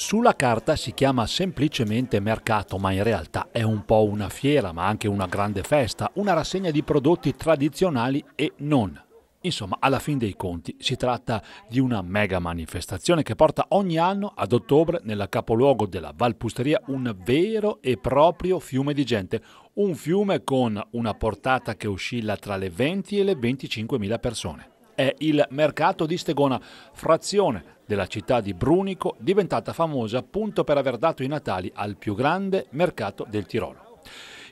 Sulla carta si chiama semplicemente mercato, ma in realtà è un po' una fiera, ma anche una grande festa, una rassegna di prodotti tradizionali e non. Insomma, alla fin dei conti si tratta di una mega manifestazione che porta ogni anno ad ottobre nella capoluogo della Valpusteria un vero e proprio fiume di gente, un fiume con una portata che oscilla tra le 20 e le 25 mila persone è il mercato di Stegona, frazione della città di Brunico, diventata famosa appunto per aver dato i natali al più grande mercato del Tirolo.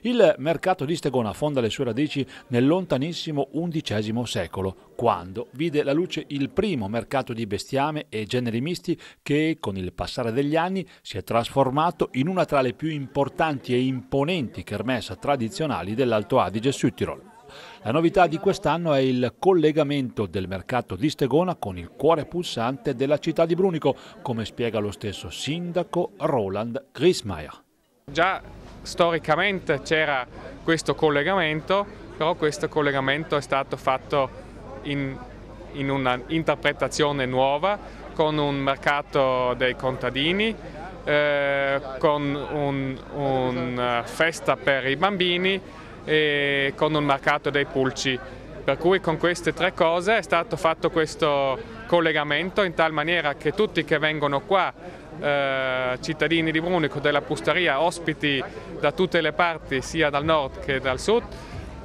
Il mercato di Stegona fonda le sue radici nel lontanissimo XI secolo, quando vide la luce il primo mercato di bestiame e generi misti che, con il passare degli anni, si è trasformato in una tra le più importanti e imponenti kermesse tradizionali dell'Alto Adige sud Tirolo. La novità di quest'anno è il collegamento del mercato di Stegona con il cuore pulsante della città di Brunico, come spiega lo stesso sindaco Roland Grismeier. Già storicamente c'era questo collegamento, però questo collegamento è stato fatto in, in una nuova, con un mercato dei contadini, eh, con una un, eh, festa per i bambini, e con un mercato dei pulci. Per cui con queste tre cose è stato fatto questo collegamento in tal maniera che tutti che vengono qua, eh, cittadini di Brunico, della Pusteria, ospiti da tutte le parti, sia dal nord che dal sud,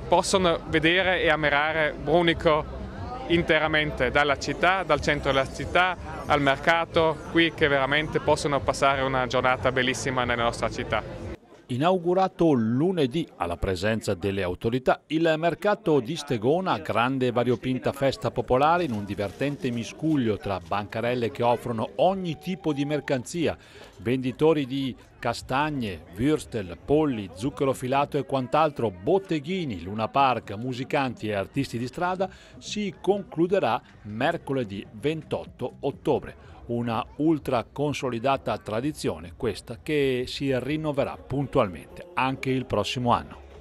possono vedere e ammirare Brunico interamente, dalla città, dal centro della città al mercato, qui che veramente possono passare una giornata bellissima nella nostra città inaugurato lunedì alla presenza delle autorità il mercato di Stegona, grande e variopinta festa popolare in un divertente miscuglio tra bancarelle che offrono ogni tipo di mercanzia, venditori di castagne, würstel, polli, zucchero filato e quant'altro, botteghini, luna park, musicanti e artisti di strada si concluderà mercoledì 28 ottobre. Una ultra consolidata tradizione questa che si rinnoverà puntualmente anche il prossimo anno.